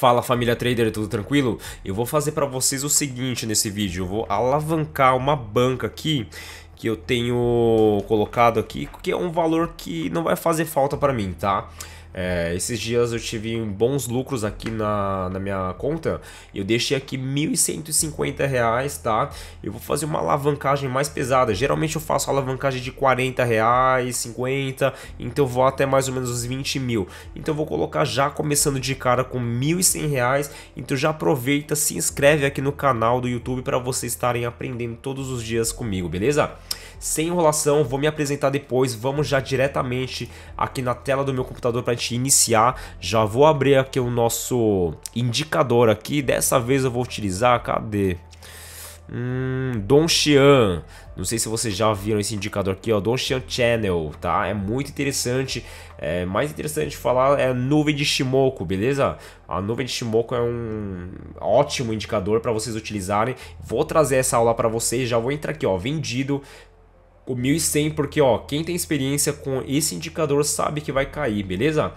Fala família trader, tudo tranquilo? Eu vou fazer para vocês o seguinte nesse vídeo, eu vou alavancar uma banca aqui que eu tenho colocado aqui, que é um valor que não vai fazer falta para mim, tá? É, esses dias eu tive bons lucros aqui na, na minha conta. Eu deixei aqui R$ 1.150, reais, tá? Eu vou fazer uma alavancagem mais pesada. Geralmente eu faço alavancagem de R$ 40, reais, 50, então eu vou até mais ou menos os 20 mil. Então eu vou colocar já começando de cara com R$ 1.100, reais, então já aproveita, se inscreve aqui no canal do YouTube para vocês estarem aprendendo todos os dias comigo, beleza? sem enrolação, vou me apresentar depois, vamos já diretamente aqui na tela do meu computador para a gente iniciar. Já vou abrir aqui o nosso indicador aqui, dessa vez eu vou utilizar, cadê? Hum, Don Xian, não sei se vocês já viram esse indicador aqui, ó, Don Xian Channel, tá? É muito interessante, é mais interessante falar é nuvem de Shimoku, beleza? A nuvem de Shimoku é um ótimo indicador para vocês utilizarem. Vou trazer essa aula para vocês, já vou entrar aqui, ó, vendido, o 1.100, porque ó, quem tem experiência com esse indicador sabe que vai cair, beleza?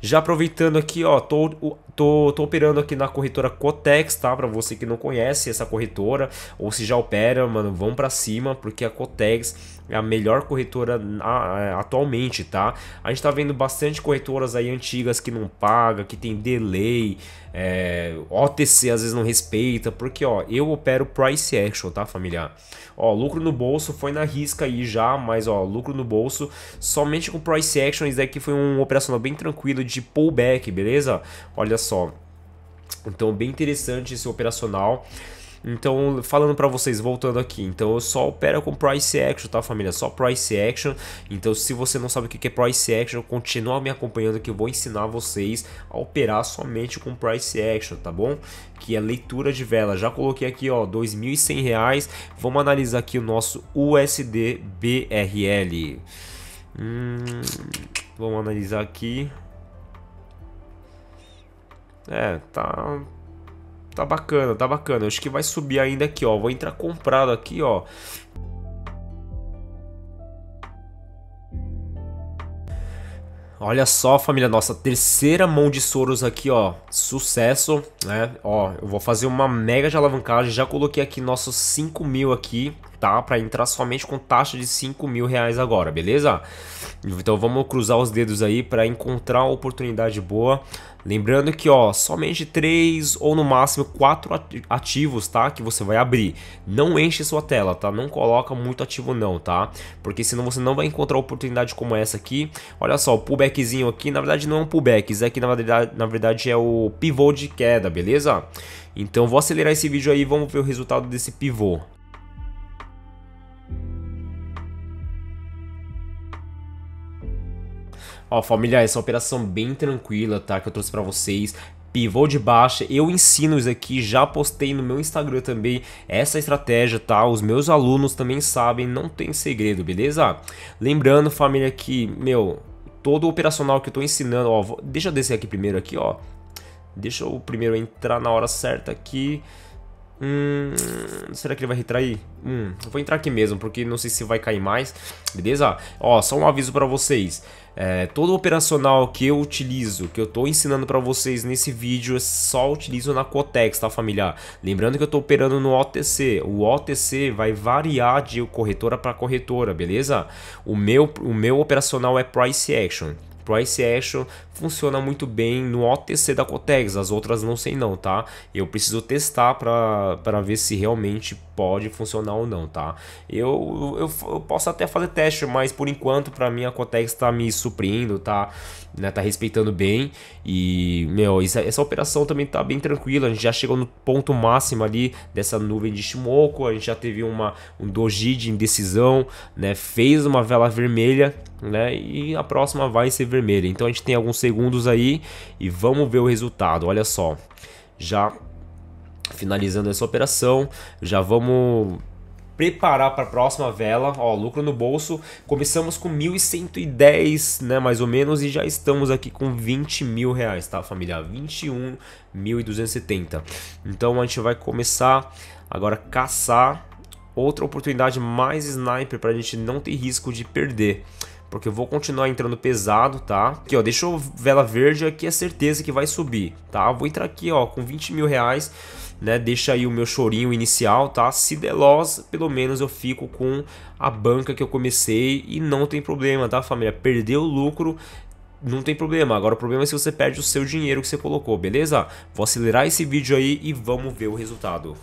Já aproveitando aqui, ó, tô, tô, tô operando aqui na corretora Cotex, tá? Para você que não conhece essa corretora, ou se já opera, mano, vão para cima, porque a Cotex é a melhor corretora é, atualmente, tá? A gente tá vendo bastante corretoras aí antigas que não paga, que tem delay, é, OTC às vezes não respeita, porque ó, eu opero price action, tá, família? Ó, lucro no bolso foi na risca aí já, mas ó, lucro no bolso somente com price action, isso é daqui foi um operacional bem tranquilo de pullback, beleza? Olha só. Então, bem interessante esse operacional. Então, falando para vocês, voltando aqui, então eu só opero com price action, tá família? Só price action. Então, se você não sabe o que é price action, continua me acompanhando que eu vou ensinar vocês a operar somente com price action, tá bom? Que é leitura de vela. Já coloquei aqui, ó, R$ 2.100. Vamos analisar aqui o nosso USD BRL. Hum, vamos analisar aqui. É, tá. Tá bacana, tá bacana. acho que vai subir ainda aqui, ó. Vou entrar comprado aqui, ó. Olha só, família nossa, terceira mão de Soros aqui, ó, sucesso, né? Ó, eu vou fazer uma mega de alavancagem, já coloquei aqui nossos 5 mil aqui, tá? Pra entrar somente com taxa de 5 mil reais agora, beleza? Então vamos cruzar os dedos aí para encontrar uma oportunidade boa. Lembrando que ó, somente 3 ou no máximo 4 ativos, tá? Que você vai abrir. Não enche sua tela, tá? Não coloca muito ativo não, tá? Porque senão você não vai encontrar oportunidade como essa aqui. Olha só, o pullbackzinho aqui, na verdade não é um pullback, isso aqui na verdade, na verdade é o pivô de queda, beleza? Então vou acelerar esse vídeo aí e vamos ver o resultado desse pivô. Ó, família, essa é uma operação bem tranquila, tá? Que eu trouxe pra vocês pivô de baixa, eu ensino isso aqui, já postei no meu Instagram também essa estratégia, tá? Os meus alunos também sabem, não tem segredo, beleza? Lembrando, família, que, meu, todo o operacional que eu tô ensinando, ó, vou, deixa eu descer aqui primeiro aqui, ó. Deixa eu primeiro entrar na hora certa aqui. Hum, será que ele vai retrair? Hum, eu vou entrar aqui mesmo, porque não sei se vai cair mais. Beleza? Ó, só um aviso para vocês. É, todo operacional que eu utilizo, que eu tô ensinando para vocês nesse vídeo, eu só utilizo na Cotex, tá família? Lembrando que eu tô operando no OTC. O OTC vai variar de corretora para corretora, beleza? O meu, o meu operacional é Price Action price action funciona muito bem no OTC da Cotex, as outras não sei não, tá? Eu preciso testar para ver se realmente pode funcionar ou não, tá? Eu, eu, eu posso até fazer teste, mas por enquanto para mim a Cotex tá me suprindo, tá? Né, tá respeitando bem e, meu, essa, essa operação também tá bem tranquila, a gente já chegou no ponto máximo ali dessa nuvem de Shimoku, a gente já teve uma, um doji de indecisão, né? Fez uma vela vermelha né? E a próxima vai ser vermelha. Então a gente tem alguns segundos aí e vamos ver o resultado. Olha só, já finalizando essa operação, já vamos preparar para a próxima vela, ó, lucro no bolso, começamos com 1.110, né, mais ou menos, e já estamos aqui com 20 mil reais, tá, família, 21.270, então a gente vai começar agora a caçar outra oportunidade mais sniper para a gente não ter risco de perder, porque eu vou continuar entrando pesado, tá? Aqui, ó, deixa deixou vela verde aqui, é certeza que vai subir, tá? Vou entrar aqui, ó, com 20 mil reais, né? Deixa aí o meu chorinho inicial, tá? Se der loss, pelo menos eu fico com a banca que eu comecei e não tem problema, tá, família? Perdeu o lucro, não tem problema. Agora o problema é se você perde o seu dinheiro que você colocou, beleza? Vou acelerar esse vídeo aí e vamos ver o resultado.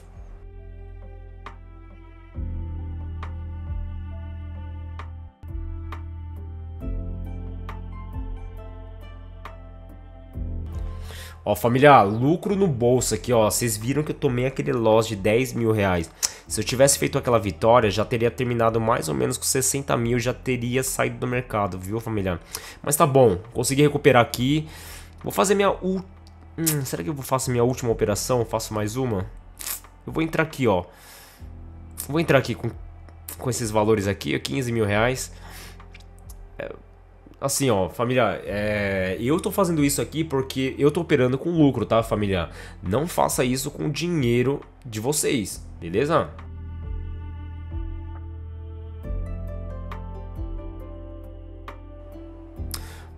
Ó, família, lucro no bolso aqui, ó. Vocês viram que eu tomei aquele loss de 10 mil reais. Se eu tivesse feito aquela vitória, já teria terminado mais ou menos com 60 mil, já teria saído do mercado, viu, família? Mas tá bom, consegui recuperar aqui. Vou fazer minha última... Hum, será que eu faço minha última operação? Faço mais uma? Eu vou entrar aqui, ó. Vou entrar aqui com, com esses valores aqui, 15 mil reais. Assim, ó, família, é... eu tô fazendo isso aqui porque eu tô operando com lucro, tá, família? Não faça isso com o dinheiro de vocês, beleza?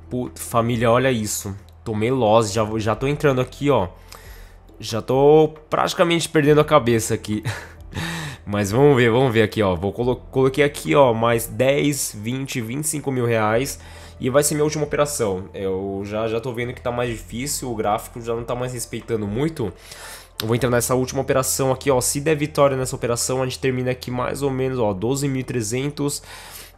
Putz, família, olha isso. Tomei loss, já, já tô entrando aqui, ó. Já tô praticamente perdendo a cabeça aqui. Mas vamos ver, vamos ver aqui, ó. Vou colo coloquei aqui, ó, mais 10, 20, 25 mil reais. E vai ser minha última operação. Eu já, já tô vendo que tá mais difícil, o gráfico já não tá mais respeitando muito. vou entrar nessa última operação aqui, ó. Se der vitória nessa operação, a gente termina aqui mais ou menos, ó, 12.300.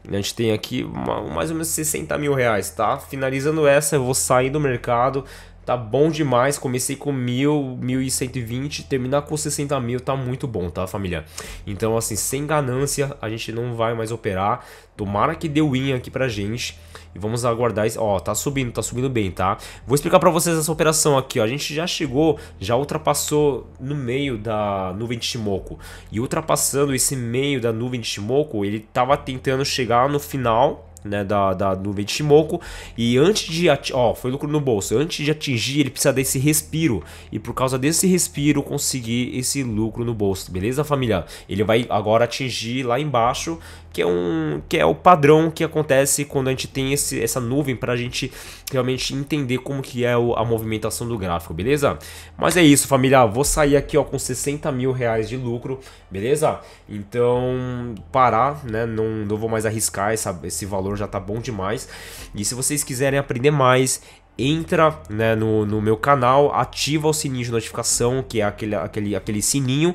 A gente tem aqui uma, mais ou menos 60 mil reais, tá? Finalizando essa, eu vou sair do mercado, Tá bom demais. Comecei com mil mil e cento e vinte terminar com sessenta mil tá muito bom, tá, família? Então, assim, sem ganância, a gente não vai mais operar. Tomara que dê win aqui pra gente. E vamos aguardar isso. Ó, tá subindo, tá subindo bem, tá? Vou explicar pra vocês essa operação aqui, ó. A gente já chegou, já ultrapassou no meio da nuvem de Shimoku. E ultrapassando esse meio da nuvem de Shimoku, ele tava tentando chegar no final né, da, da nuvem de Shimoku. E antes de. Ó, foi lucro no bolso. Antes de atingir, ele precisa desse respiro. E por causa desse respiro, conseguir esse lucro no bolso. Beleza, família? Ele vai agora atingir lá embaixo que é, um, que é o padrão que acontece quando a gente tem esse, essa nuvem para a gente realmente entender como que é o, a movimentação do gráfico, beleza? Mas é isso, família. Vou sair aqui ó, com 60 mil reais de lucro, beleza? Então, parar, né? Não, não vou mais arriscar, essa, esse valor já tá bom demais. E se vocês quiserem aprender mais, entra né, no, no, meu canal, ativa o sininho de notificação, que é aquele, aquele, aquele sininho,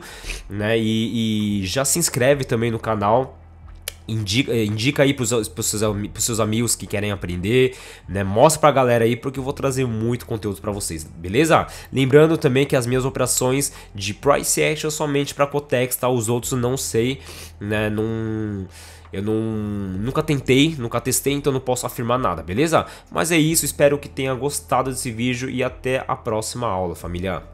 né, e, e já se inscreve também no canal indica, eh, indica aí pros, pros, seus, pros seus amigos que querem aprender, né? Mostra pra galera aí, porque eu vou trazer muito conteúdo para vocês, beleza? Lembrando também que as minhas operações de price action somente pra Cotex, tá? Os outros não sei, né? Não... Eu não, nunca tentei, nunca testei, então não posso afirmar nada, beleza? Mas é isso, espero que tenha gostado desse vídeo e até a próxima aula, família.